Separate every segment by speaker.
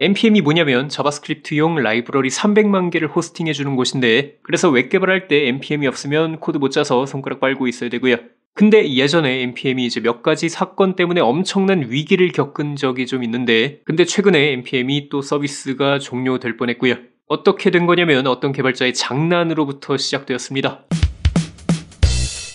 Speaker 1: npm이 뭐냐면 자바스크립트용 라이브러리 300만 개를 호스팅해 주는 곳인데 그래서 웹 개발할 때 npm이 없으면 코드 못 짜서 손가락 빨고 있어야 되고요. 근데 예전에 npm이 이제 몇 가지 사건 때문에 엄청난 위기를 겪은 적이 좀 있는데 근데 최근에 npm이 또 서비스가 종료될 뻔했고요. 어떻게 된 거냐면 어떤 개발자의 장난으로부터 시작되었습니다.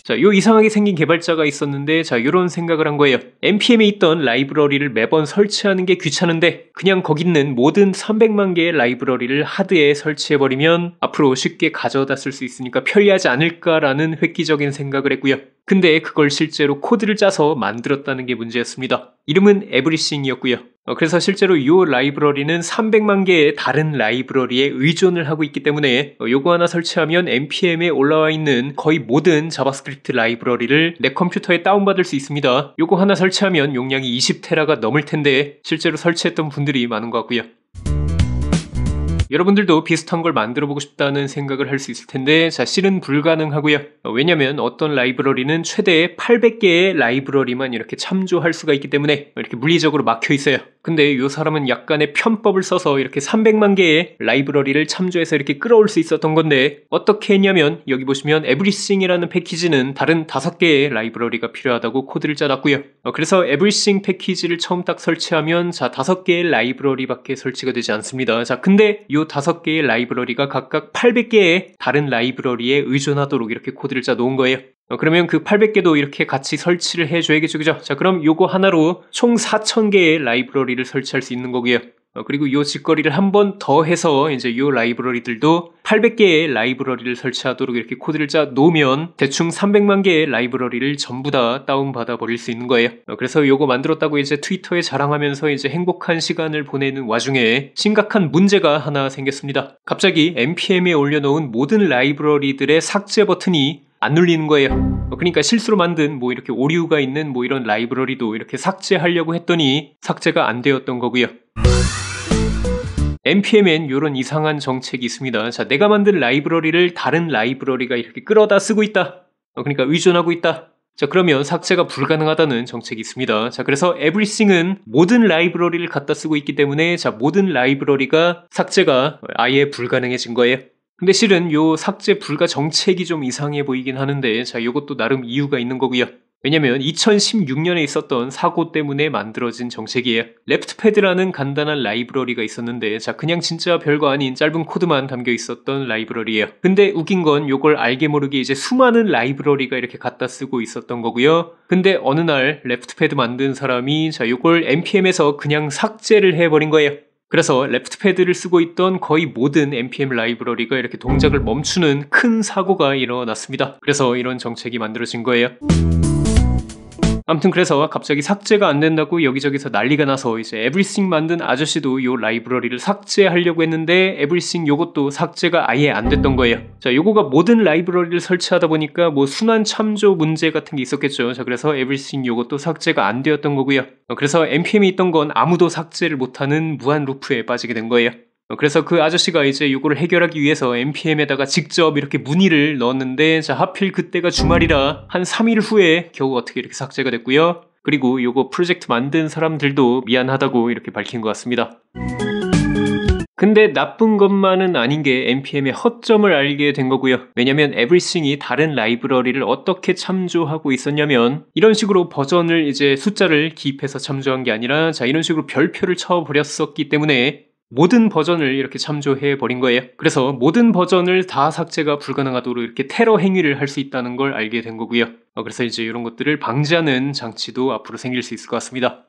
Speaker 1: 자, 요 이상하게 생긴 개발자가 있었는데 자, 요런 생각을 한 거예요. npm에 있던 라이브러리를 매번 설치하는 게 귀찮은데 그냥 거기 있는 모든 300만 개의 라이브러리를 하드에 설치해 버리면 앞으로 쉽게 가져다 쓸 수 있으니까 편리하지 않을까라는 획기적인 생각을 했고요. 근데 그걸 실제로 코드를 짜서 만들었다는 게 문제였습니다. 이름은 에브리싱이었고요. 어, 그래서 실제로 이 라이브러리는 300만 개의 다른 라이브러리에 의존을 하고 있기 때문에 어, 요거 하나 설치하면 npm에 올라와 있는 거의 모든 자바스크립트 라이브러리를 내 컴퓨터에 다운받을 수 있습니다. 요거 하나 설치하면 용량이 20테라가 넘을 텐데 실제로 설치했던 분들이 많은 것 같고요. 여러분들도 비슷한 걸 만들어 보고 싶다는 생각을 할 수 있을 텐데 사실은 불가능하고요. 어, 왜냐면 어떤 라이브러리는 최대 800개의 라이브러리만 이렇게 참조할 수가 있기 때문에 이렇게 물리적으로 막혀 있어요. 근데 이 사람은 약간의 편법을 써서 이렇게 300만 개의 라이브러리를 참조해서 이렇게 끌어올 수 있었던 건데 어떻게 했냐면 여기 보시면 에브리싱이라는 패키지는 다른 5개의 라이브러리가 필요하다고 코드를 짜놨고요. 어, 그래서 에브리싱 패키지를 처음 딱 설치하면 자 5개의 라이브러리밖에 설치가 되지 않습니다. 자 근데 이 5개의 라이브러리가 각각 800개의 다른 라이브러리에 의존하도록 이렇게 코드를 짜놓은 거예요. 어, 그러면 그 800개도 이렇게 같이 설치를 해줘야겠죠, 그죠? 자, 그럼 요거 하나로 총 4,000개의 라이브러리를 설치할 수 있는 거고요. 어, 그리고 요 짓거리를 한 번 더 해서 이제 요 라이브러리들도 800개의 라이브러리를 설치하도록 이렇게 코드를 짜 놓으면 대충 300만 개의 라이브러리를 전부 다 다운받아 버릴 수 있는 거예요. 어, 그래서 요거 만들었다고 이제 트위터에 자랑하면서 이제 행복한 시간을 보내는 와중에 심각한 문제가 하나 생겼습니다. 갑자기 npm에 올려놓은 모든 라이브러리들의 삭제 버튼이 안 눌리는 거예요. 그러니까 실수로 만든 뭐 이렇게 오류가 있는 뭐 이런 라이브러리도 이렇게 삭제하려고 했더니 삭제가 안 되었던 거고요. npm엔 이런 이상한 정책이 있습니다. 자, 내가 만든 라이브러리를 다른 라이브러리가 이렇게 끌어다 쓰고 있다. 어, 그러니까 의존하고 있다. 자, 그러면 삭제가 불가능하다는 정책이 있습니다. 자, 그래서 everything은 모든 라이브러리를 갖다 쓰고 있기 때문에 자, 모든 라이브러리가 삭제가 아예 불가능해진 거예요. 근데 실은 요 삭제 불가 정책이 좀 이상해 보이긴 하는데 자 요것도 나름 이유가 있는 거고요. 왜냐면 2016년에 있었던 사고 때문에 만들어진 정책이에요. 레프트패드라는 간단한 라이브러리가 있었는데 자 그냥 진짜 별거 아닌 짧은 코드만 담겨 있었던 라이브러리에요 근데 웃긴 건 요걸 알게 모르게 이제 수많은 라이브러리가 이렇게 갖다 쓰고 있었던 거고요. 근데 어느 날 레프트패드 만든 사람이 자 요걸 npm에서 그냥 삭제를 해버린 거예요. 그래서 레프트 패드를 쓰고 있던 거의 모든 npm 라이브러리가 이렇게 동작을 멈추는 큰 사고가 일어났습니다. 그래서 이런 정책이 만들어진 거예요. 아무튼 그래서 갑자기 삭제가 안 된다고 여기저기서 난리가 나서 이제 에브리싱 만든 아저씨도 요 라이브러리를 삭제하려고 했는데 에브리싱 요것도 삭제가 아예 안 됐던 거예요. 자, 요거가 모든 라이브러리를 설치하다 보니까 뭐 순환 참조 문제 같은 게 있었겠죠. 자, 그래서 에브리싱 요것도 삭제가 안 되었던 거고요. 어, 그래서 npm이 있던 건 아무도 삭제를 못하는 무한 루프에 빠지게 된 거예요. 어, 그래서 그 아저씨가 이제 이거를 해결하기 위해서 NPM에다가 직접 이렇게 문의를 넣었는데 자 하필 그때가 주말이라 한 3일 후에 겨우 어떻게 이렇게 삭제가 됐고요. 그리고 이거 프로젝트 만든 사람들도 미안하다고 이렇게 밝힌 것 같습니다. 근데 나쁜 것만은 아닌 게 npm의 허점을 알게 된 거고요. 왜냐면 에브리싱이 다른 라이브러리를 어떻게 참조하고 있었냐면 이런 식으로 버전을 이제 숫자를 기입해서 참조한 게 아니라 자 이런 식으로 별표를 쳐버렸었기 때문에 모든 버전을 이렇게 참조해 버린 거예요. 그래서 모든 버전을 다 삭제가 불가능하도록 이렇게 테러 행위를 할 수 있다는 걸 알게 된 거고요. 어, 그래서 이제 이런 것들을 방지하는 장치도 앞으로 생길 수 있을 것 같습니다.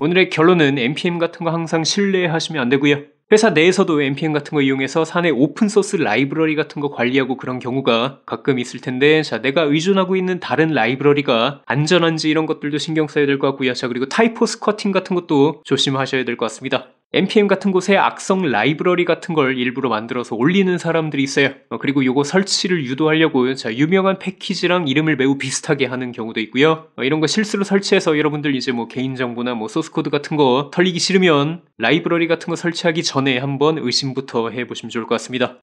Speaker 1: 오늘의 결론은 npm 같은 거 항상 신뢰하시면 안 되고요. 회사 내에서도 npm 같은 거 이용해서 사내 오픈소스 라이브러리 같은 거 관리하고 그런 경우가 가끔 있을 텐데 자 내가 의존하고 있는 다른 라이브러리가 안전한지 이런 것들도 신경 써야 될 것 같고요 자 그리고 타이포 스쿼팅 같은 것도 조심하셔야 될 것 같습니다 npm 같은 곳에 악성 라이브러리 같은 걸 일부러 만들어서 올리는 사람들이 있어요. 어, 그리고 요거 설치를 유도하려고 자, 유명한 패키지랑 이름을 매우 비슷하게 하는 경우도 있고요. 어, 이런 거 실수로 설치해서 여러분들 이제 뭐 개인 정보나 뭐 소스 코드 같은 거 털리기 싫으면 라이브러리 같은 거 설치하기 전에 한번 의심부터 해 보시면 좋을 것 같습니다.